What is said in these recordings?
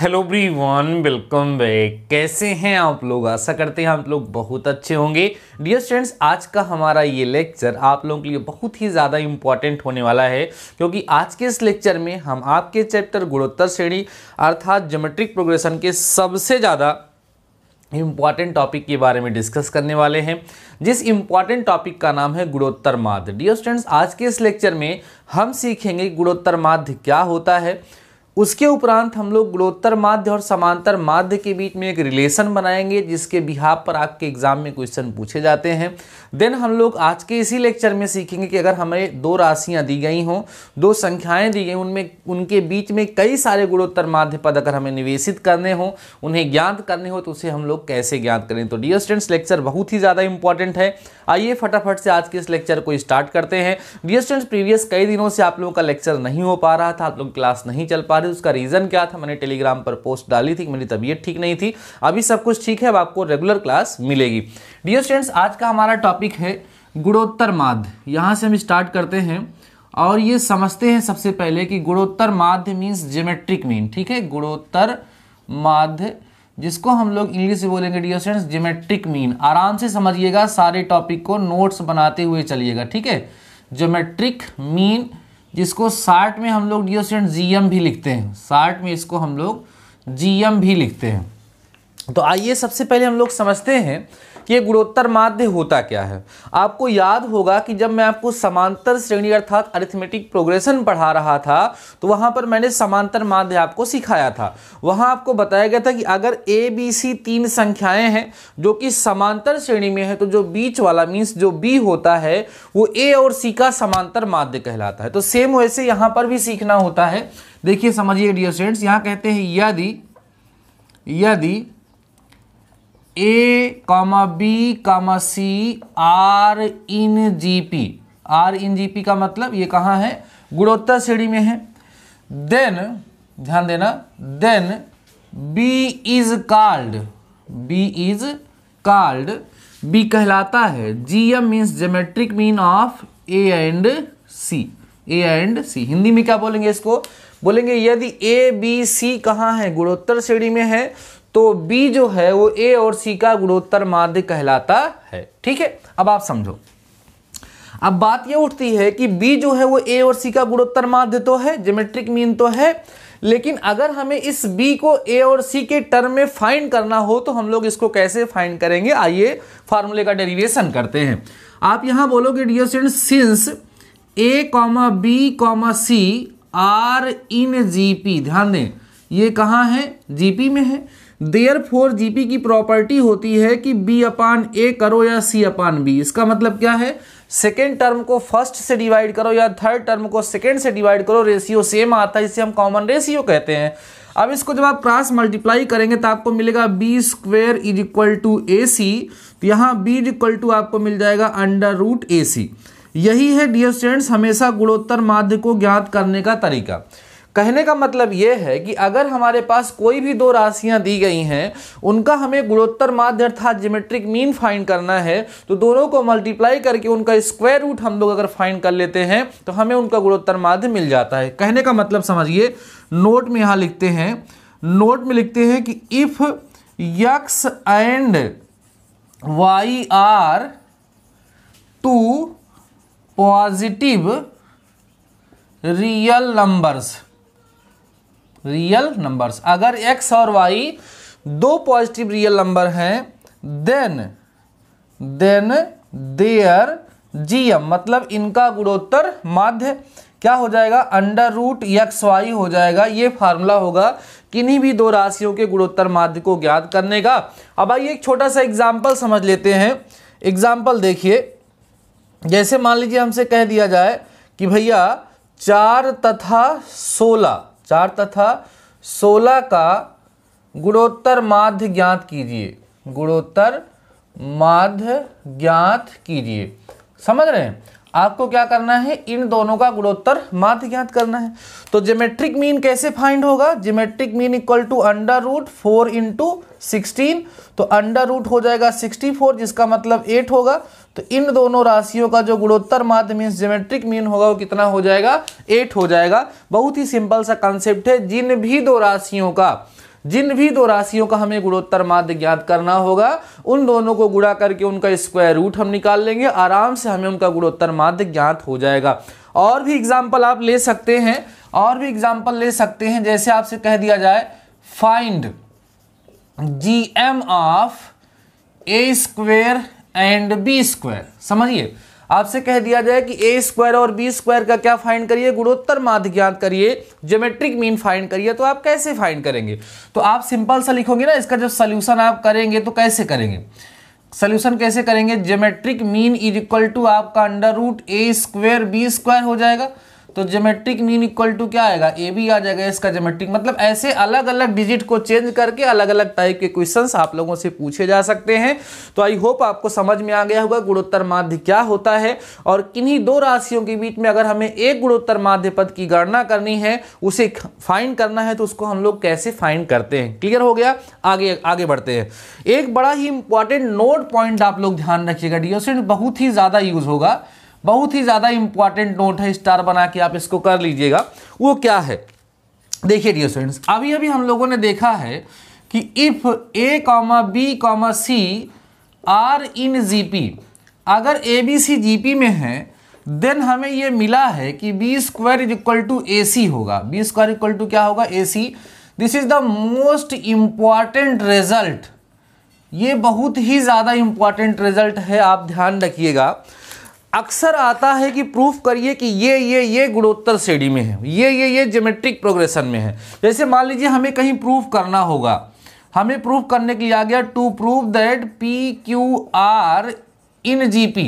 hello everyone welcome back कैसे हैं आप लोग आशा करते हैं आप लोग बहुत अच्छे होंगे डियर स्टूडेंट्स आज का हमारा ये लेक्चर आप लोगों के लिए बहुत ही ज़्यादा इम्पॉर्टेंट होने वाला है क्योंकि आज के इस लेक्चर में हम आपके चैप्टर गुणोत्तर श्रेणी अर्थात जोमेट्रिक प्रोग्रेशन के सबसे ज़्यादा इम्पॉर्टेंट टॉपिक के बारे में डिस्कस करने वाले हैं जिस इम्पॉर्टेंट टॉपिक का नाम है गुणोत्तर माध्य डियर स्टूडेंट्स आज के इस लेक्चर में हम सीखेंगे गुणोत्तर माध्य क्या होता है उसके उपरांत हम लोग गुणोत्तर माध्य और समांतर माध्य के बीच में एक रिलेशन बनाएंगे जिसके बिहा पर आपके एग्जाम में क्वेश्चन पूछे जाते हैं देन हम लोग आज के इसी लेक्चर में सीखेंगे कि अगर हमें दो राशियां दी गई हों दो संख्याएं दी गई उनमें उनके बीच में कई सारे गुणोत्तर माध्य पद अगर हमें निवेशित करने हों उन्हें ज्ञात करने हो तो उसे हम लोग कैसे ज्ञात करें तो डियर स्टूडेंट्स लेक्चर बहुत ही ज़्यादा इंपॉर्टेंट है आइए फटाफट से आज के इस लेक्चर को स्टार्ट करते हैं डियर स्टूडेंट्स प्रीवियस कई दिनों से आप लोगों का लेक्चर नहीं हो पा रहा था आप लोग क्लास नहीं चल पा रहे थे उसका रीज़न क्या था मैंने टेलीग्राम पर पोस्ट डाली थी मेरी तबीयत ठीक नहीं थी अभी सब कुछ ठीक है अब आपको रेगुलर क्लास मिलेगी डियर स्टूडेंट्स आज का हमारा टॉपिक है गुणोत्तर माध्य यहाँ से हम स्टार्ट करते हैं और ये समझते हैं सबसे पहले कि गुणोत्तर माध्य मीन्स जोमेट्रिक मीन ठीक है गुणोत्तर माध्य जिसको हम लोग इंग्लिश में बोलेंगे डियर स्टूडेंट्स जोमेट्रिक मीन आराम से समझिएगा सारे टॉपिक को नोट्स बनाते हुए चलिएगा ठीक है जोमेट्रिक मीन जिसको शार्ट में हम लोग डियर स्टूडेंट एम भी लिखते हैं साठ में इसको हम लोग एम भी लिखते हैं तो आइए सबसे पहले हम लोग समझते हैं ये गुणोत्तर माध्य होता क्या है आपको याद होगा कि जब मैं आपको समांतर श्रेणी अर्थात अरिथमेटिक प्रोग्रेशन पढ़ा रहा था तो वहां पर मैंने समांतर माध्य आपको सिखाया था वहां आपको बताया गया था कि अगर ए बी सी तीन संख्याएं हैं जो कि समांतर श्रेणी में है तो जो बीच वाला मीन्स जो बी होता है वो ए और सी का समांतर माध्य कहलाता है तो सेम वैसे यहां पर भी सीखना होता है देखिए समझिए डियर स्टूडेंट्स यहां कहते हैं यदि यदि A comma B comma C are in G P are in G P का मतलब ये कहाँ है गुणोत्तर श्रेणी में है देन ध्यान देना then B is called B is called B कहलाता है G M means geometric mean of A and C A and C Hindi में क्या बोलेंगे इसको बोलेंगे यदि ए बी सी कहाँ है गुणोत्तर श्रेणी में है तो बी जो है वो ए और सी का गुणोत्तर माध्य कहलाता है ठीक है अब आप समझो अब बात ये उठती है कि बी जो है वो ए और सी का गुणोत्तर माध्य तो है जोमेट्रिक मीन तो है लेकिन अगर हमें इस बी को ए और सी के टर्म में फाइंड करना हो तो हम लोग इसको कैसे फाइंड करेंगे आइए फार्मूले का डेरिवेशन करते हैं आप यहां बोलोगे dear since A comma B comma C are in GP ध्यान दें ये कहाँ है जीपी में है देयर फोर जीपी की प्रॉपर्टी होती है कि बी अपान ए करो या सी अपान बी इसका मतलब क्या है सेकेंड टर्म को फर्स्ट से डिवाइड करो या थर्ड टर्म को सेकेंड से डिवाइड करो रेशियो सेम आता है इसे हम कॉमन रेशियो कहते हैं अब इसको जब आप क्रॉस मल्टीप्लाई करेंगे तो आपको मिलेगा B square is equal to A C तो यहाँ बी इज इक्वल टू आपको मिल जाएगा अंडर रूट ए सी यही है डियर स्टूडेंट्स हमेशा गुणोत्तर माध्य को ज्ञात करने का तरीका कहने का मतलब यह है कि अगर हमारे पास कोई भी दो राशियां दी गई हैं उनका हमें गुणोत्तर माध्य अर्थात जिमेट्रिक मीन फाइंड करना है तो दोनों को मल्टीप्लाई करके उनका स्क्वायर रूट हम लोग अगर फाइंड कर लेते हैं तो हमें उनका गुणोत्तर माध्य मिल जाता है कहने का मतलब समझिए नोट में यहाँ लिखते हैं नोट में लिखते हैं कि if X and Y are two positive real numbers real numbers अगर एक्स और वाई दो पॉजिटिव रियल नंबर हैं देन देन देयर जीएम मतलब इनका गुणोत्तर माध्य क्या हो जाएगा अंडर रूट एक्स वाई हो जाएगा ये फार्मूला होगा किन्हीं भी दो राशियों के गुणोत्तर माध्य को ज्ञात करने का अब आइए एक छोटा सा एग्जाम्पल समझ लेते हैं एग्जाम्पल देखिए जैसे मान लीजिए हमसे कह दिया जाए कि भैया चार तथा सोलह चार तथा सोलह का गुणोत्तर माध्य ज्ञात कीजिए गुणोत्तर माध्य ज्ञात कीजिए समझ रहे हैं आपको क्या करना है इन दोनों का गुणोत्तर माध्य ज्ञात करना है तो जोमेट्रिक मीन कैसे फाइंड होगा geometric mean equal to under root four into sixteen तो अंडर रूट हो जाएगा सिक्सटी फोर जिसका मतलब एट होगा तो इन दोनों राशियों का जो गुणोत्तर माध्य मीन जोमेट्रिक मीन होगा वो कितना हो जाएगा एट हो जाएगा बहुत ही सिंपल सा कंसेप्ट है जिन भी दो राशियों का जिन भी दो राशियों का हमें गुणोत्तर माध्य ज्ञात करना होगा उन दोनों को गुणा करके उनका स्क्वायर रूट हम निकाल लेंगे आराम से हमें उनका गुणोत्तर माध्य ज्ञात हो जाएगा और भी एग्जाम्पल आप ले सकते हैं और भी एग्जाम्पल ले सकते हैं जैसे आपसे कह दिया जाए find G M of A square and B square समझिए आपसे कह दिया जाए कि ए स्क्वायर और बी स्क्वायर का क्या फाइंड करिए गुणोत्तर माध्य ज्ञात करिए ज्योमेट्रिक मीन फाइंड करिए तो आप कैसे फाइंड करेंगे तो आप सिंपल सा लिखोगे ना इसका जब सोल्यूशन आप करेंगे तो कैसे करेंगे सोल्यूशन कैसे करेंगे geometric mean is equal to आपका under root A square B square हो जाएगा तो जोमेट्रिक मीन इक्वल टू क्या आएगा ए बी आ जाएगा इसका जोमेट्रिक मतलब ऐसे अलग अलग डिजिट को चेंज करके अलग अलग टाइप के क्वेश्चन आप लोगों से पूछे जा सकते हैं तो आई होप आपको समझ में आ गया होगा गुणोत्तर माध्य क्या होता है और किन्हीं दो राशियों के बीच में अगर हमें एक गुणोत्तर माध्य पद की गणना करनी है उसे फाइंड करना है तो उसको हम लोग कैसे फाइंड करते हैं क्लियर हो गया आगे आगे बढ़ते हैं एक बड़ा ही इंपॉर्टेंट नोट पॉइंट आप लोग ध्यान रखिएगा डियोसेंट बहुत ही ज़्यादा यूज होगा बहुत ही ज़्यादा इंपॉर्टेंट नोट है स्टार बना के आप इसको कर लीजिएगा वो क्या है देखिए डियर स्टूडेंट्स अभी अभी हम लोगों ने देखा है कि if A comma B comma C are in G P अगर A B C ji P में है देन हमें ये मिला है कि B square is equal to A C होगा बी स्क्वायर इक्वल टू क्या होगा A C this is the most important result ये बहुत ही ज़्यादा इंपॉर्टेंट रिजल्ट है आप ध्यान रखिएगा अक्सर आता है कि प्रूफ करिए कि ये ये ये गुणोत्तर श्रेणी में है ये ये ये जोमेट्रिक प्रोग्रेशन में है जैसे मान लीजिए हमें कहीं प्रूफ करना होगा हमें प्रूफ करने के लिए आ गया to prove that P Q R in G P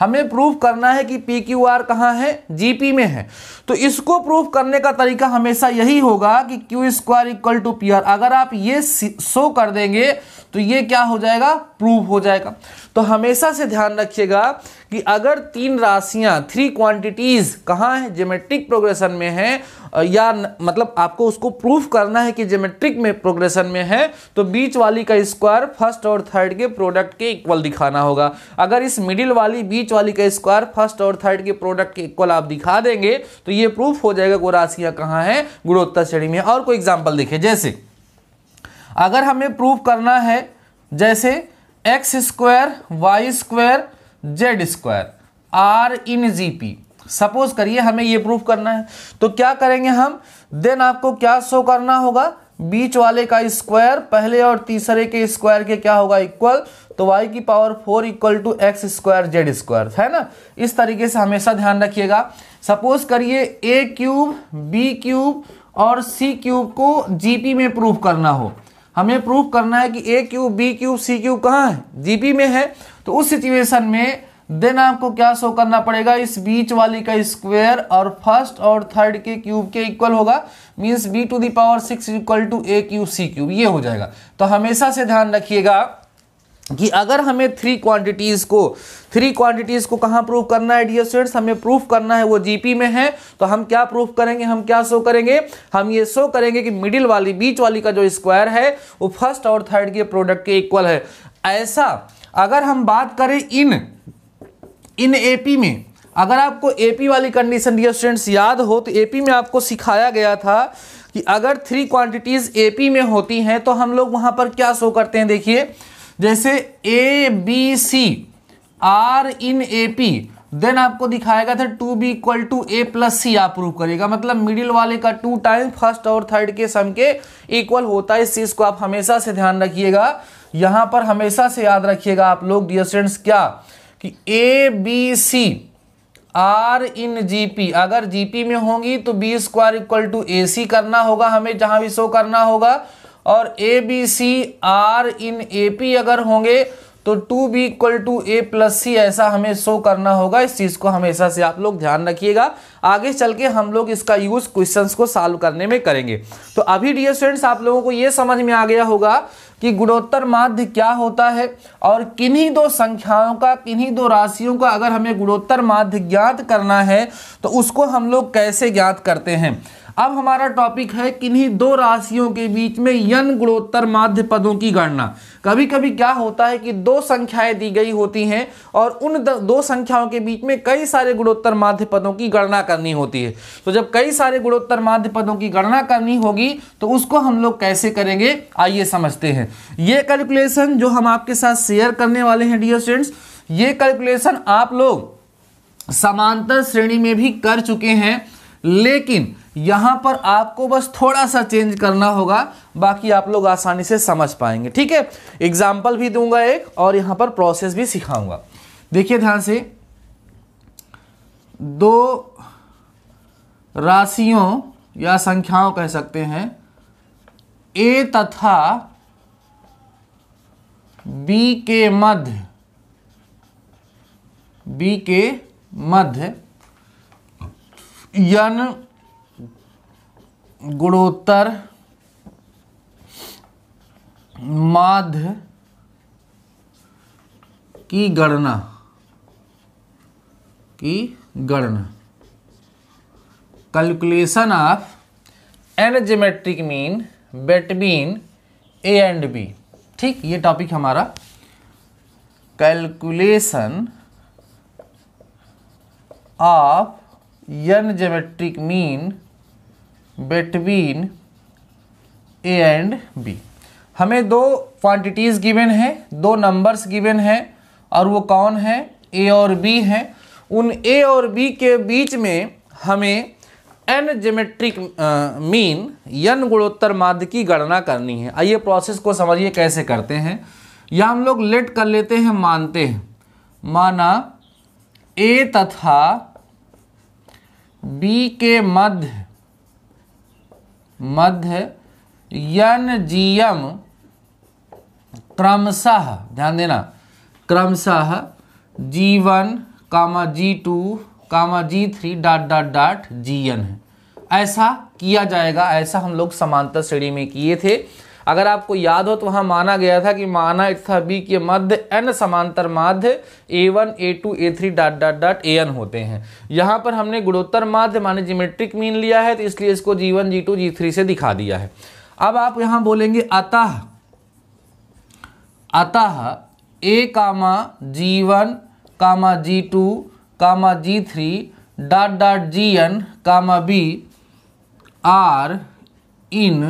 हमें प्रूफ करना है कि पी क्यू आर कहाँ है जीपी में है तो इसको प्रूफ करने का तरीका हमेशा यही होगा कि Q square equal to P R अगर आप ये शो कर देंगे तो ये क्या हो जाएगा प्रूफ हो जाएगा तो हमेशा से ध्यान रखिएगा कि अगर तीन राशियां थ्री क्वांटिटीज़ कहाँ हैं जोमेट्रिक प्रोग्रेशन में हैं या न, मतलब आपको उसको प्रूफ करना है कि जोमेट्रिक में प्रोग्रेशन में है तो बीच वाली का स्क्वायर फर्स्ट और थर्ड के प्रोडक्ट के इक्वल दिखाना होगा अगर इस मिडिल वाली बीच वाली का स्क्वायर फर्स्ट और थर्ड के प्रोडक्ट के इक्वल आप दिखा देंगे तो ये प्रूफ हो जाएगा वो राशियाँ कहाँ हैं गुणोत्तर श्रेणी में और कोई एग्जाम्पल देखें जैसे अगर हमें प्रूफ करना है जैसे X square Y square Z square are in G P suppose करिए हमें ये प्रूफ करना है तो क्या करेंगे हम देन आपको क्या शो करना होगा बीच वाले का स्क्वायर पहले और तीसरे के स्क्वायर के क्या होगा इक्वल तो y की power four equal to X square Z square है ना इस तरीके से हमेशा ध्यान रखिएगा सपोज करिए ए क्यूब बी क्यूब और सी क्यूब को पी में प्रूफ करना हो हमें प्रूफ करना है कि A cube B cube C cube कहाँ है जीपी में है तो उस सिचुएशन में देन आपको क्या शो करना पड़ेगा इस बीच वाली का स्क्वायर और फर्स्ट और थर्ड के क्यूब के इक्वल होगा means B to the power six equal to A cube C cube ये हो जाएगा तो हमेशा से ध्यान रखिएगा कि अगर हमें थ्री क्वांटिटीज़ को थ्री क्वांटिटीज़ को कहाँ प्रूफ करना है डियर स्टूडेंट्स हमें प्रूफ करना है वो जीपी में है तो हम क्या प्रूफ करेंगे हम क्या शो करेंगे हम ये शो करेंगे कि मिडिल वाली बीच वाली का जो स्क्वायर है वो फर्स्ट और थर्ड के प्रोडक्ट के इक्वल है ऐसा अगर हम बात करें इन इन पी में अगर आपको पी वाली कंडीशन डियर स्टूडेंट्स याद हो तो पी में आपको सिखाया गया था कि अगर थ्री क्वांटिटीज़ पी में होती हैं तो हम लोग वहाँ पर क्या शो करते हैं देखिए जैसे A B C are in A P then आपको दिखाएगा that two B equal to A plus C आप प्रूव करेगा मतलब मिडिल वाले का टू टाइम फर्स्ट और थर्ड के सम के इक्वल होता है इस चीज़ को आप हमेशा से ध्यान रखिएगा यहां पर हमेशा से याद रखिएगा आप लोग डियर स्टूडेंट्स क्या कि A B C are in G P अगर जी पी में होंगी तो B square equal to A C करना होगा हमें जहां भी शो करना होगा और A B C are in A P अगर होंगे तो two B equal to A plus C ऐसा हमें शो करना होगा इस चीज़ को हमेशा से आप लोग ध्यान रखिएगा आगे चल के हम लोग इसका यूज़ क्वेश्चंस को सॉल्व करने में करेंगे तो अभी डियर स्टूडेंट्स आप लोगों को ये समझ में आ गया होगा कि गुणोत्तर माध्य क्या होता है और किन्हीं दो संख्याओं का किन्हीं दो राशियों का अगर हमें गुणोत्तर माध्य ज्ञात करना है तो उसको हम लोग कैसे ज्ञात करते हैं अब हमारा टॉपिक है किन्हीं दो राशियों के बीच में यन गुणोत्तर माध्य पदों की गणना कभी कभी क्या होता है कि दो संख्याएं दी गई होती हैं और उन दो संख्याओं के बीच में कई सारे गुणोत्तर माध्य पदों की गणना करनी होती है तो जब कई सारे गुणोत्तर माध्य पदों की गणना करनी होगी तो उसको हम लोग कैसे करेंगे आइए समझते हैं ये कैलकुलेशन जो हम आपके साथ शेयर करने वाले हैं डियर स्टूडेंट्स ये कैलकुलेशन आप लोग समांतर श्रेणी में भी कर चुके हैं लेकिन यहां पर आपको बस थोड़ा सा चेंज करना होगा बाकी आप लोग आसानी से समझ पाएंगे ठीक है एग्जाम्पल भी दूंगा एक और यहां पर प्रोसेस भी सिखाऊंगा देखिए ध्यान से दो राशियों या संख्याओं कह सकते हैं ए तथा बी के मध्य बी के मध्य यन गुणोत्तर माध्य की गणना की गणना calculation of an geometric mean between A and B ठीक ये टॉपिक हमारा calculation of an geometric mean between A and B हमें दो क्वांटिटीज़ गिवन है दो नंबर्स गिवन है और वो कौन है ए और बी हैं उन ए और बी के बीच में हमें एन जेमेट्रिक मीन यन गुणोत्तर माध्य की गणना करनी है आइए प्रोसेस को समझिए कैसे करते हैं या हम लोग लेट कर लेते हैं मानते हैं माना ए तथा बी के मध्य मध्य यन जीएम क्रमशः ध्यान देना क्रमशः G one comma G two comma G three dot dot dot G N है ऐसा किया जाएगा ऐसा हम लोग समांतर श्रेणी में किए थे अगर आपको याद हो तो वहाँ माना गया था कि माना इथा बी के मध्य एन समांतर माध्य A one A two A three dot dot dot A N होते हैं यहाँ पर हमने गुणोत्तर माध्य माने जीमेट्रिक मीन लिया है तो इसलिए इसको G one G two G three से दिखा दिया है अब आप यहाँ बोलेंगे अतः अतः A comma G one comma G two comma G three dot dot G N comma B are in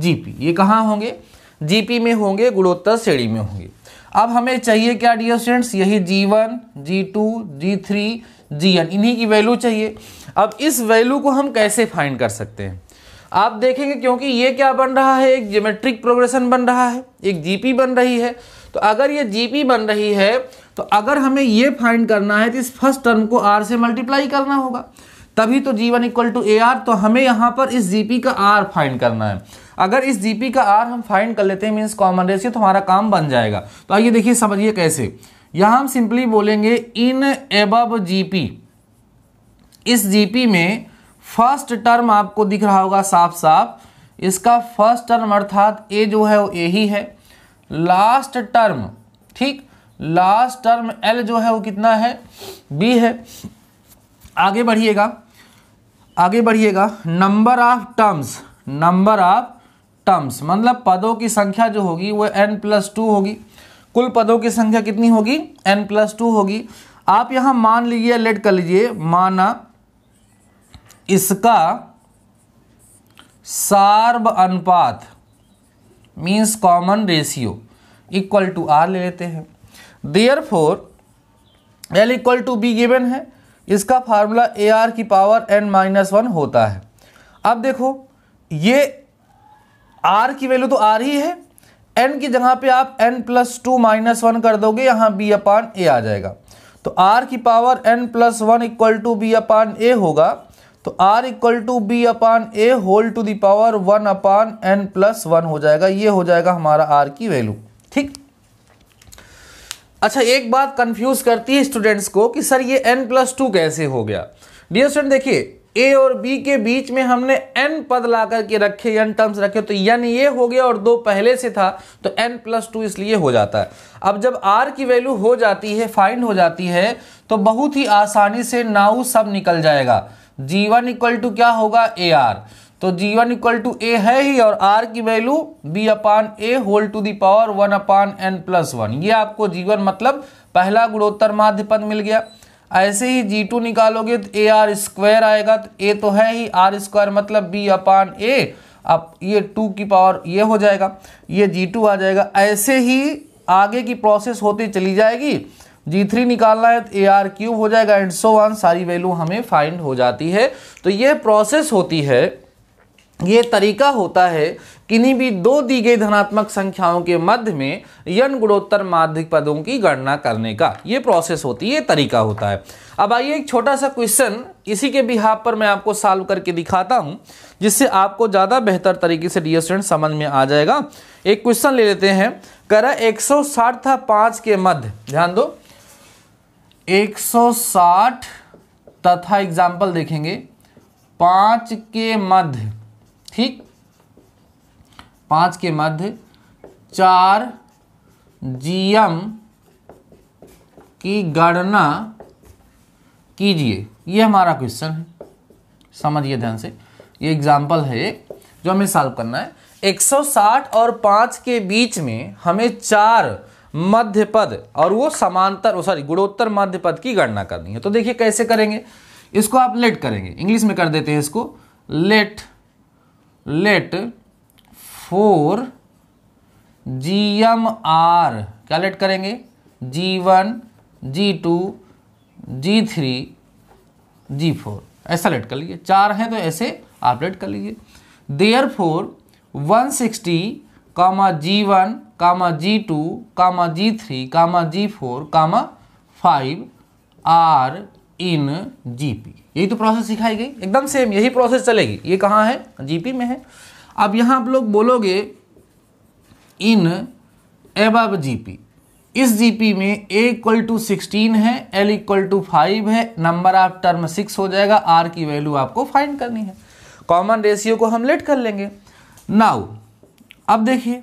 GP ये कहाँ होंगे जीपी में होंगे गुणोत्तर श्रेणी में होंगे अब हमें चाहिए क्या डियर स्टूडेंट्स यही G one G two G three G N इन्हीं की वैल्यू चाहिए अब इस वैल्यू को हम कैसे फाइंड कर सकते हैं आप देखेंगे क्योंकि ये क्या बन रहा है एक ज्योमेट्रिक प्रोग्रेशन बन रहा है एक जी बन रही है तो अगर ये जी बन रही है तो अगर हमें ये फाइंड करना है तो इस फर्स्ट टर्म को आर से मल्टीप्लाई करना होगा तभी तो G one equal to A R तो हमें यहाँ पर इस पी का आर फाइंड करना है अगर इस जीपी का आर हम फाइंड कर लेते हैं मीन्स कॉमन रेशियो तो हमारा काम बन जाएगा तो आइए देखिए समझिए कैसे यहां हम सिंपली बोलेंगे इन एब जीपी इस जीपी में फर्स्ट टर्म आपको दिख रहा होगा साफ साफ इसका फर्स्ट टर्म अर्थात ए जो है वो ए ही है लास्ट टर्म ठीक लास्ट टर्म एल जो है वो कितना है बी है आगे बढ़िएगा आगे बढ़िएगा number of terms number of terms मतलब पदों की संख्या जो होगी वो एन प्लस टू होगी कुल पदों की संख्या कितनी होगी एन प्लस टू होगी आप यहां मान लीजिए लेट कर लीजिए माना इसका सार्व अनुपात means common ratio equal to R ले लेते हैं therefore L equal to B given है इसका फार्मूला ए आर की पावर एन माइनस वन होता है अब देखो ये आर की वैल्यू तो आर ही है एन की जगह पे आप N plus two minus one कर दोगे यहां बी अपान ए आ जाएगा तो आर की power N plus one equal to B upon A होगा तो R equal to B upon A whole to the power one upon N plus one हो जाएगा ये हो जाएगा हमारा आर की वैल्यू ठीक अच्छा एक बात कंफ्यूज करती है स्टूडेंट्स को कि सर ये एन प्लस टू कैसे हो गया डियर स्टूडेंट देखिए ए और बी के बीच में हमने एन पद ला करके रखे एन टर्म्स रखे तो एन ये हो गया और दो पहले से था तो एन प्लस टू इसलिए हो जाता है अब जब आर की वैल्यू हो जाती है फाइंड हो जाती है तो बहुत ही आसानी से नाउ सब निकल जाएगा जीवन इक्वल टू क्या होगा ए आर तो जीवन इक्वल टू ए है ही और आर की value B upon A whole to the power one upon N plus one ये आपको जीवन मतलब पहला गुणोत्तर माध्य पद मिल गया ऐसे ही जी टू निकालोगे तो ए आर स्क्वायर आएगा तो ए तो है ही आर स्क्वायर मतलब बी अपान ए अब ये टू की पावर ये हो जाएगा ये जी टू आ जाएगा ऐसे ही आगे की प्रोसेस होती चली जाएगी जी थ्री निकालना है तो ए आर क्यूब हो जाएगा एंड सो वन सारी वैल्यू हमें फाइंड हो जाती है तो ये प्रोसेस होती है ये तरीका होता है किन्हीं भी दो दी गई धनात्मक संख्याओं के मध्य में यन गुणोत्तर माध्यिक पदों की गणना करने का ये प्रोसेस होती है ये तरीका होता है अब आइए एक छोटा सा क्वेश्चन इसी के बिहाब पर मैं आपको सॉल्व करके दिखाता हूँ जिससे आपको ज़्यादा बेहतर तरीके से डी स्टूडेंट समझ में आ जाएगा एक क्वेश्चन ले लेते हैं सौ साठ था पाँच के मध्य ध्यान दो साठ तथा एग्जाम्पल देखेंगे पाँच के मध्य ठीक पांच के मध्य चार जीएम की गणना कीजिए ये हमारा क्वेश्चन है समझिए ध्यान से ये एग्जाम्पल है जो हमें सॉल्व करना है 160 और 5 के बीच में हमें चार मध्य पद और वो समांतर सॉरी गुणोत्तर मध्य पद की गणना करनी है तो देखिए कैसे करेंगे इसको आप लेट करेंगे इंग्लिश में कर देते हैं इसको let let for G M R क्या लेट करेंगे G one G two G three G four ऐसा लेट कर लीजिए चार हैं तो ऐसे आप लेट कर लीजिए therefore one sixty comma G one comma G two comma G three comma G four comma five are in G P यही तो प्रोसेस सिखाई गई एकदम सेम यही प्रोसेस चलेगी ये कहाँ है जीपी में है अब यहाँ आप लोग बोलोगे इन एबाब जीपी इस जीपी में ए इक्वल टू सिक्सटीन है एल इक्वल टू फाइव है नंबर ऑफ टर्म सिक्स हो जाएगा आर की वैल्यू आपको फाइंड करनी है कॉमन रेशियो को हम लेट कर लेंगे नाउ अब देखिए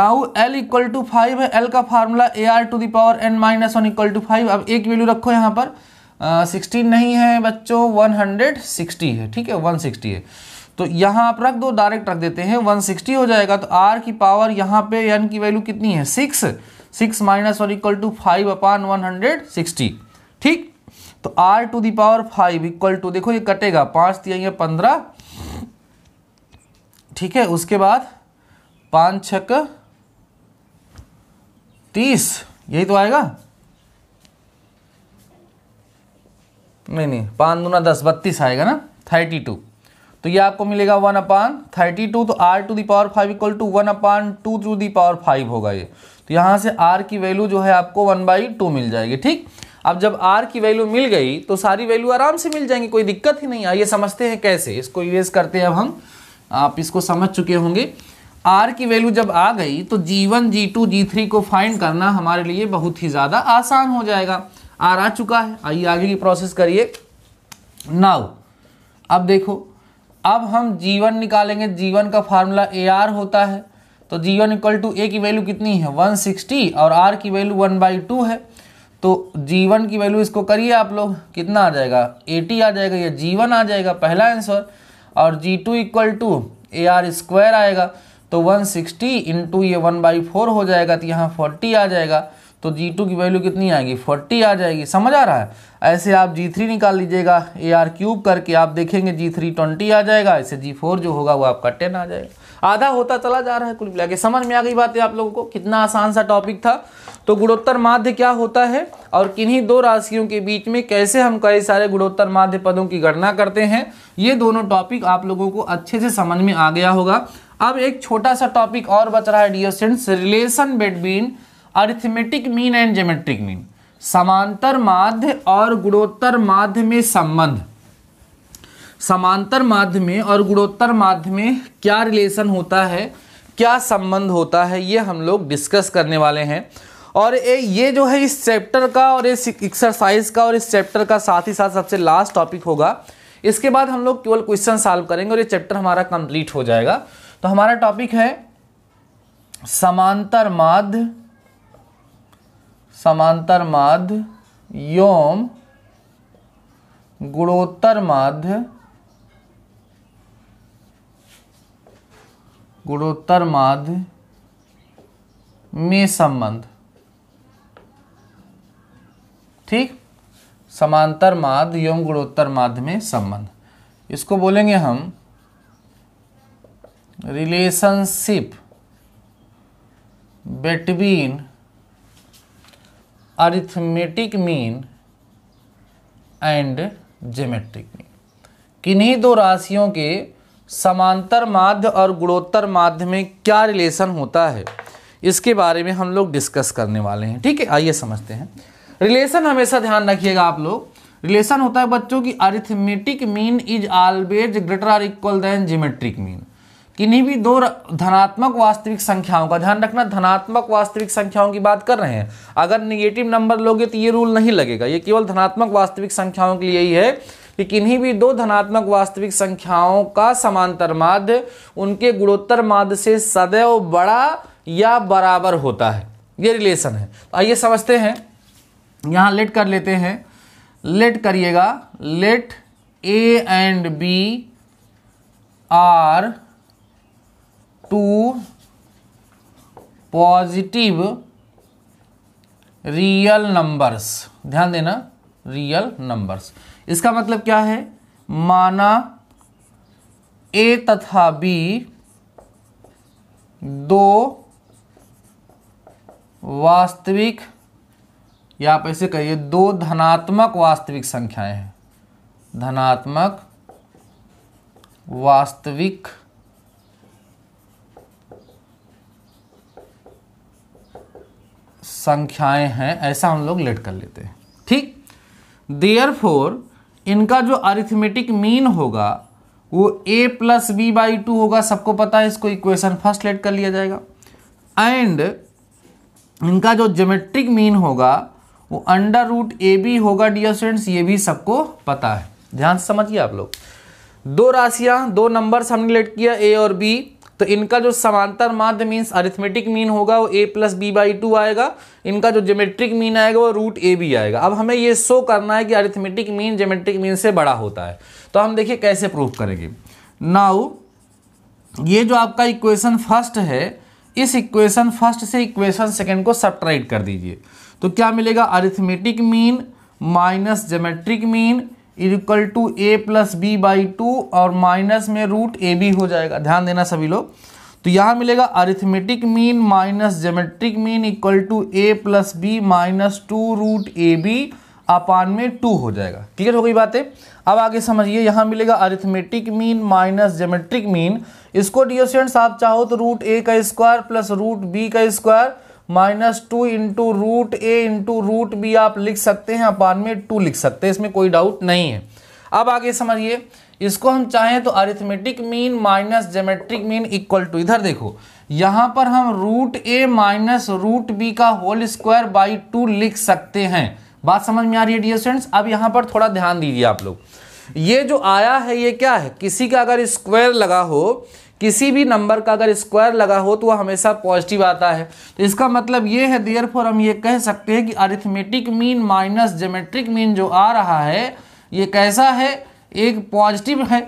now L equal to five है एल का formula A R to the power N minus one equal to five अब एक वैल्यू रखो यहाँ पर सिक्सटीन नहीं है बच्चों वन हंड्रेड सिक्सटी है ठीक है वन सिक्सटी है तो यहाँ आप रख दो डायरेक्ट रख देते हैं वन सिक्सटी हो जाएगा तो आर की पावर यहाँ पे एन की वैल्यू कितनी है सिक्स सिक्स माइनस और equal to five upon one hundred sixty ठीक तो R to the power five equal to देखो ये कटेगा पाँच दिया पंद्रह ठीक है उसके बाद पाँच छक तीस यही तो आएगा नहीं नहीं पाँच दूना दस बत्तीस आएगा ना थर्टी टू तो ये आपको मिलेगा वन अपान थर्टी टू तो R to the power five equal to one upon two to the power five होगा ये तो यहाँ से आर की वैल्यू जो है आपको वन बाई टू मिल जाएगी ठीक अब जब आर की वैल्यू मिल गई तो सारी वैल्यू आराम से मिल जाएंगी कोई दिक्कत ही नहीं आइए समझते हैं कैसे इसको इरेज करते हैं अब हम आप इसको समझ चुके होंगे आर की वैल्यू जब आ गई तो G one G two G three को फाइंड करना हमारे लिए बहुत ही ज़्यादा आसान हो जाएगा आर आ चुका है आइए आगे की प्रोसेस करिए नाउ अब देखो अब हम जीवन निकालेंगे जीवन का फार्मूला ए आर होता है तो जीवन इक्वल टू ए की वैल्यू कितनी है 160 और आर की वैल्यू वन बाई टू है तो जीवन की वैल्यू इसको करिए आप लोग कितना आ जाएगा 80 आ जाएगा या जीवन आ जाएगा पहला आंसर और G two equal to A R square आएगा तो 160 सिक्सटी इंटू ये वन बाई फोर हो जाएगा तो यहाँ 40 आ जाएगा तो जी टू की वैल्यू कितनी आएगी फोर्टी आ जाएगी समझ आ रहा है ऐसे आप जी थ्री निकाल लीजिएगा ए आर क्यूब करके आप देखेंगे जी थ्री ट्वेंटी आ जाएगा ऐसे जी फोर जो होगा वो आपका टेन आ जाएगा आधा होता चला जा रहा है कुल मिला समझ में आ गई बात है आप लोगों को कितना आसान सा टॉपिक था तो गुणोत्तर माध्य क्या होता है और किन्हीं दो राशियों के बीच में कैसे हम कई सारे गुणोत्तर माध्य पदों की गणना करते हैं ये दोनों टॉपिक आप लोगों को अच्छे से समझ में आ गया होगा अब एक छोटा सा टॉपिक और बच रहा है dear relation between arithmetic mean and geometric mean समांतर माध्य और गुणोत्तर माध्य में संबंध समांतर माध्य में और गुणोत्तर माध्य में क्या रिलेशन होता है क्या संबंध होता है ये हम लोग डिस्कस करने वाले हैं और ये जो है इस चैप्टर का और इस एक्सरसाइज का और इस चैप्टर का साथ ही साथ सबसे लास्ट टॉपिक होगा इसके बाद हम लोग केवल क्वेश्चन सॉल्व करेंगे और ये चैप्टर हमारा कंप्लीट हो जाएगा तो हमारा टॉपिक है समांतर माध्य समांतर माध्य योम गुणोत्तर माध्य गुणोत्तर माध्य में संबंध ठीक समांतर माध्य योम गुणोत्तर माध्य में संबंध इसको बोलेंगे हम relationship between arithmetic mean and geometric mean किन्हीं दो राशियों के समांतर माध्य और गुणोत्तर माध्य में क्या रिलेशन होता है इसके बारे में हम लोग डिस्कस करने वाले हैं ठीक है आइए समझते हैं रिलेशन हमेशा ध्यान रखिएगा आप लोग रिलेशन होता है बच्चों की arithmetic mean is always greater or equal than geometric mean किन्हीं भी दो धनात्मक वास्तविक संख्याओं का ध्यान रखना धनात्मक वास्तविक संख्याओं की बात कर रहे हैं अगर निगेटिव नंबर लोगे तो ये रूल नहीं लगेगा ये केवल धनात्मक वास्तविक संख्याओं के लिए ही है कि किन्हीं भी दो धनात्मक वास्तविक संख्याओं का समांतर माध्य उनके गुणोत्तर माध्य से सदैव बड़ा या बराबर होता है ये रिलेशन है तो आइए समझते हैं यहाँ लेट कर लेते हैं लेट करिएगा let A and B are two positive real numbers ध्यान देना रियल नंबर्स इसका मतलब क्या है माना ए तथा बी दो वास्तविक या आप ऐसे कहिए दो धनात्मक वास्तविक संख्याएं हैं धनात्मक वास्तविक संख्याएं हैं ऐसा हम लोग लेट कर लेते हैं ठीक देयर फोर इनका जो अरिथमेटिक मीन होगा वो A plus B by two होगा सबको पता है इसको इक्वेशन फर्स्ट लेट कर लिया जाएगा एंड इनका जो जोमेट्रिक मीन होगा वो अंडर रूट ए बी होगा डियर स्टूडेंट्स ये भी सबको पता है ध्यान से समझिए आप लोग दो राशियां दो नंबर्स हमने लेट किया ए और बी तो इनका जो समांतर माध्य मीन्स अरिथमेटिक मीन होगा वो A plus B by two आएगा इनका जो जोमेट्रिक मीन आएगा वो रूट ए बी आएगा अब हमें ये शो करना है कि अरिथमेटिक मीन जोमेट्रिक मीन से बड़ा होता है तो हम देखिए कैसे प्रूव करेंगे नाउ ये जो आपका इक्वेशन फर्स्ट है इस इक्वेशन फर्स्ट से इक्वेशन सेकेंड को सब्ट्राइड कर दीजिए तो क्या मिलेगा arithmetic mean minus geometric mean equal to A plus B by two और माइनस में रूट ए बी हो जाएगा ध्यान देना सभी लोग तो यहाँ मिलेगा arithmetic mean minus geometric mean equal to A plus B minus two root A B upon में टू हो जाएगा क्लियर हो गई बातें अब आगे समझिए यहाँ मिलेगा arithmetic mean minus geometric mean इसको डियोसेंट्स आप चाहो तो रूट ए का स्क्वायर प्लस रूट बी का square minus two into root A into root B आप लिख सकते हैं अपान में टू लिख सकते हैं इसमें कोई डाउट नहीं है अब आगे समझिए इसको हम चाहें तो arithmetic mean minus geometric mean equal to इधर देखो यहाँ पर हम root A minus root B का होल स्क्वायर बाई टू लिख सकते हैं बात समझ में आ रही है डियर फ्रेंड्स अब यहाँ पर थोड़ा ध्यान दीजिए आप लोग ये जो आया है ये क्या है किसी का अगर स्क्वायर लगा हो किसी भी नंबर का अगर स्क्वायर लगा हो तो वह हमेशा पॉजिटिव आता है तो इसका मतलब ये है देयर फॉर हम ये कह सकते हैं कि arithmetic mean minus geometric mean जो आ रहा है ये कैसा है एक पॉजिटिव है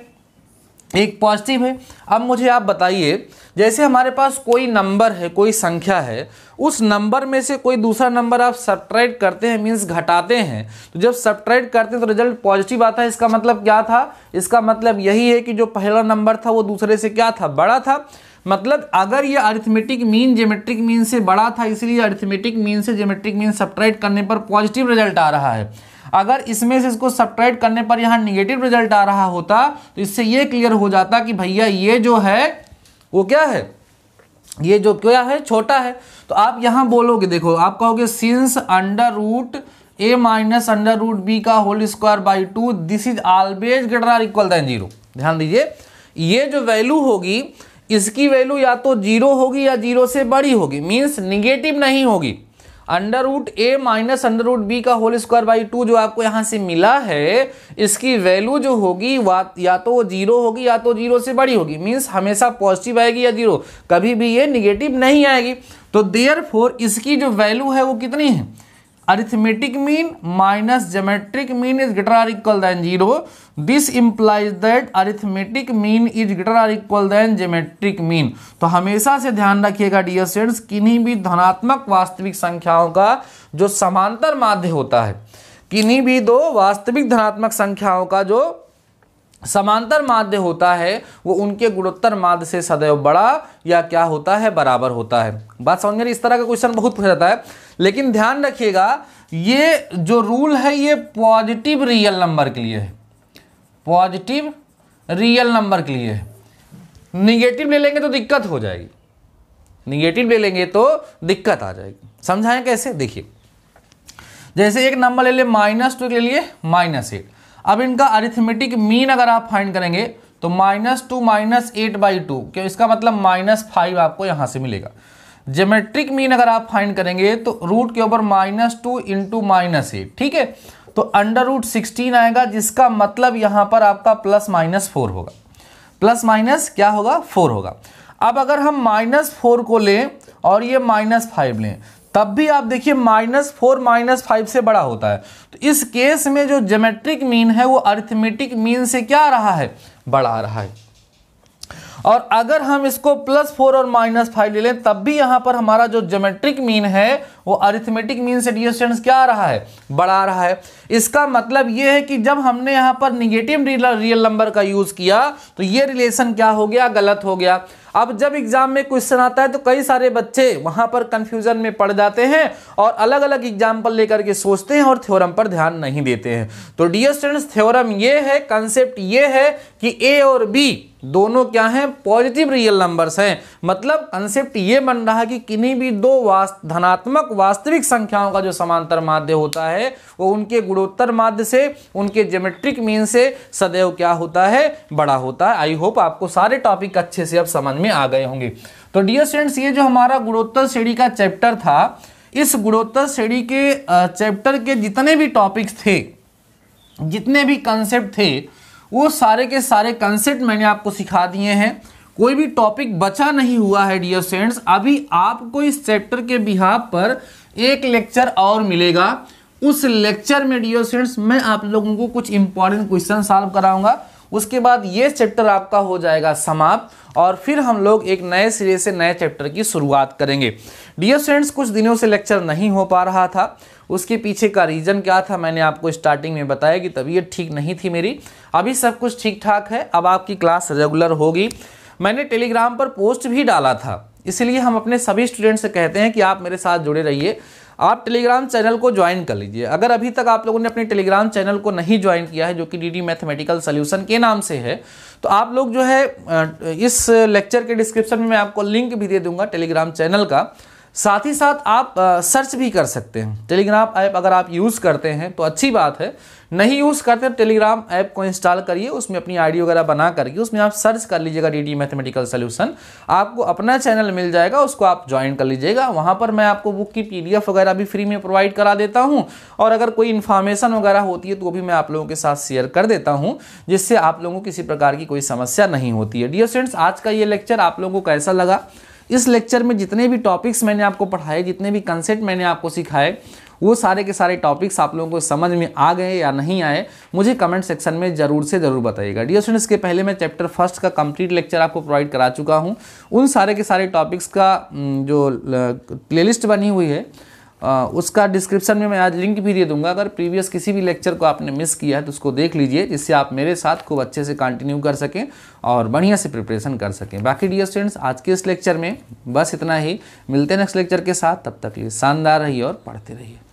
एक पॉजिटिव है अब मुझे आप बताइए जैसे हमारे पास कोई नंबर है कोई संख्या है उस नंबर में से कोई दूसरा नंबर आप सब्ट्रैक्ट करते हैं मीन्स घटाते हैं तो जब सब्ट्रैक्ट करते हैं तो रिजल्ट पॉजिटिव आता है इसका मतलब क्या था इसका मतलब यही है कि जो पहला नंबर था वो दूसरे से क्या था बड़ा था मतलब अगर ये अर्थमेटिक मीन जोमेट्रिक मीन से बड़ा था इसलिए अर्थमेटिक मीन से जोमेट्रिक मीन सब्ट्रैक्ट करने पर पॉजिटिव रिजल्ट आ रहा है अगर इसमें से इसको सब्ट्रैक्ट करने पर यहाँ निगेटिव रिजल्ट आ रहा होता तो इससे ये क्लियर हो जाता कि भैया ये जो है वो क्या है ये जो क्या है छोटा है तो आप यहाँ बोलोगे देखो आप कहोगे since under root A minus under root B का whole square by two this is always greater or equal than zero ध्यान दीजिए ये जो वैल्यू होगी इसकी वैल्यू या तो जीरो होगी या जीरो से बड़ी होगी मीन्स निगेटिव नहीं होगी under root A minus under root B का होल स्क्वायर बाई टू जो आपको यहाँ से मिला है इसकी वैल्यू जो होगी या तो वो जीरो होगी या तो जीरो से बड़ी होगी मीन्स हमेशा पॉजिटिव आएगी या जीरो कभी भी ये निगेटिव नहीं आएगी तो देयर फोर इसकी जो वैल्यू है वो कितनी है arithmetic mean minus geometric mean is greater or equal than 0 this implies that arithmetic mean is greater or equal than geometric mean तो हमेशा से ध्यान रखिएगा डियर स्टूडेंट्स किन्हीं भी धनात्मक वास्तविक संख्याओं का जो समांतर माध्य होता है किन्हीं भी दो वास्तविक धनात्मक संख्याओं का जो समांतर माध्य होता है वो उनके गुणोत्तर माध्य से सदैव बड़ा या क्या होता है बराबर होता है बात समझ में इस तरह का क्वेश्चन बहुत पूछा जाता है लेकिन ध्यान रखिएगा ये जो रूल है ये पॉजिटिव रियल नंबर के लिए है पॉजिटिव रियल नंबर के लिए है निगेटिव ले लेंगे तो दिक्कत हो जाएगी निगेटिव ले लेंगे तो दिक्कत आ जाएगी समझाएं कैसे देखिए जैसे एक नंबर ले लिए माइनस टू ले लिए माइनस एट अब इनका अरिथमेटिक मीन अगर आप फाइंड करेंगे तो minus two minus eight by two क्यों इसका मतलब माइनस फाइव आपको यहां से मिलेगा जोमेट्रिक मीन अगर आप फाइंड करेंगे तो रूट के ऊपर minus two into minus eight ठीक है तो अंडर रूट सिक्सटीन आएगा जिसका मतलब यहां पर आपका प्लस माइनस फोर होगा प्लस माइनस क्या होगा फोर होगा अब अगर हम माइनस फोर को लें और ये माइनस फाइव लें तब भी आप देखिए माइनस फोर माइनस फाइव से बड़ा होता है तो इस केस में जो जोमेट्रिक मीन है वो अर्थमेटिक मीन से क्या रहा है बड़ा आ रहा है और अगर हम इसको प्लस फोर और माइनस फाइव ले लें तब भी यहाँ पर हमारा जो जोमेट्रिक मीन है वो अरिथमेटिक मीन से डिस्टेंस क्या आ रहा है बढ़ा आ रहा है इसका मतलब ये है कि जब हमने यहाँ पर निगेटिव रियल नंबर का यूज़ किया तो ये रिलेशन क्या हो गया गलत हो गया अब जब एग्ज़ाम में क्वेश्चन आता है तो कई सारे बच्चे वहां पर कंफ्यूजन में पड़ जाते हैं और अलग अलग एग्जाम्पल लेकर के सोचते हैं और थ्योरम पर ध्यान नहीं देते हैं तो डियर स्टूडेंट्स थ्योरम ये है कंसेप्ट ये है कि ए और बी दोनों क्या हैं पॉजिटिव रियल नंबर्स हैं मतलब कंसेप्ट ये बन रहा है कि किन्हीं भी दो वास्त, धनात्मक वास्तविक संख्याओं का जो समांतर माध्य होता है वो उनके गुणोत्तर माध्य से उनके जोमेट्रिक मीन से सदैव क्या होता है बड़ा होता है आई होप आपको सारे टॉपिक अच्छे से अब समझ में आ गए होंगे तो डियर स्टूडेंट्स ये जो हमारा गुणोत्तर श्रेणी का चैप्टर था इस गुणोत्तर श्रेणी के चैप्टर के जितने भी टॉपिक्स थे जितने भी कंसेप्ट थे वो सारे के सारे कंसेप्ट मैंने आपको सिखा दिए हैं कोई भी टॉपिक बचा नहीं हुआ है डियर फ्रेंड्स अभी आपको इस चैप्टर के बिहा पर एक लेक्चर और मिलेगा उस लेक्चर में डियर फ्रेंड्स मैं आप लोगों को कुछ इंपॉर्टेंट क्वेश्चन सॉल्व कराऊंगा उसके बाद ये चैप्टर आपका हो जाएगा समाप्त और फिर हम लोग एक नए सिरे से नए चैप्टर की शुरुआत करेंगे डियर स्टूडेंट्स कुछ दिनों से लेक्चर नहीं हो पा रहा था उसके पीछे का रीज़न क्या था मैंने आपको स्टार्टिंग में बताया कि तबीयत ठीक नहीं थी मेरी अभी सब कुछ ठीक ठाक है अब आपकी क्लास रेगुलर होगी मैंने टेलीग्राम पर पोस्ट भी डाला था इसलिए हम अपने सभी स्टूडेंट से कहते हैं कि आप मेरे साथ जुड़े रहिए आप टेलीग्राम चैनल को ज्वाइन कर लीजिए अगर अभी तक आप लोगों ने अपने टेलीग्राम चैनल को नहीं ज्वाइन किया है जो कि डीडी मैथमेटिकल सोल्यूशन के नाम से है तो आप लोग जो है इस लेक्चर के डिस्क्रिप्शन में मैं आपको लिंक भी दे दूंगा टेलीग्राम चैनल का साथ ही साथ आप आ, सर्च भी कर सकते हैं टेलीग्राम ऐप अगर आप यूज़ करते हैं तो अच्छी बात है नहीं यूज़ करते तो टेलीग्राम ऐप को इंस्टॉल करिए उसमें अपनी आईडी वगैरह बना करके उसमें आप सर्च कर लीजिएगा डी डी मैथमेटिकल सोल्यूशन आपको अपना चैनल मिल जाएगा उसको आप ज्वाइन कर लीजिएगा वहाँ पर मैं आपको बुक की पी वगैरह भी फ्री में प्रोवाइड करा देता हूँ और अगर कोई इन्फॉर्मेशन वगैरह होती है तो वो भी मैं आप लोगों के साथ शेयर कर देता हूँ जिससे आप लोगों को किसी प्रकार की कोई समस्या नहीं होती है डियर स्टूडेंट्स आज का ये लेक्चर आप लोगों को कैसा लगा इस लेक्चर में जितने भी टॉपिक्स मैंने आपको पढ़ाए जितने भी कंसेप्ट मैंने आपको सिखाए वो सारे के सारे टॉपिक्स आप लोगों को समझ में आ गए या नहीं आए मुझे कमेंट सेक्शन में ज़रूर से ज़रूर बताइएगा डियर स्टूडेंट्स के पहले मैं चैप्टर फर्स्ट का कंप्लीट लेक्चर आपको प्रोवाइड करा चुका हूँ उन सारे के सारे टॉपिक्स का जो प्लेलिस्ट बनी हुई है उसका डिस्क्रिप्शन में मैं आज लिंक भी दे दूंगा अगर प्रीवियस किसी भी लेक्चर को आपने मिस किया है तो उसको देख लीजिए जिससे आप मेरे साथ खूब अच्छे से कंटिन्यू कर सकें और बढ़िया से प्रिपरेशन कर सकें बाकी डियर स्टूडेंट्स आज के इस लेक्चर में बस इतना ही मिलते हैं नेक्स्ट लेक्चर के साथ तब तक लिए शानदार रहिए और पढ़ते रहिए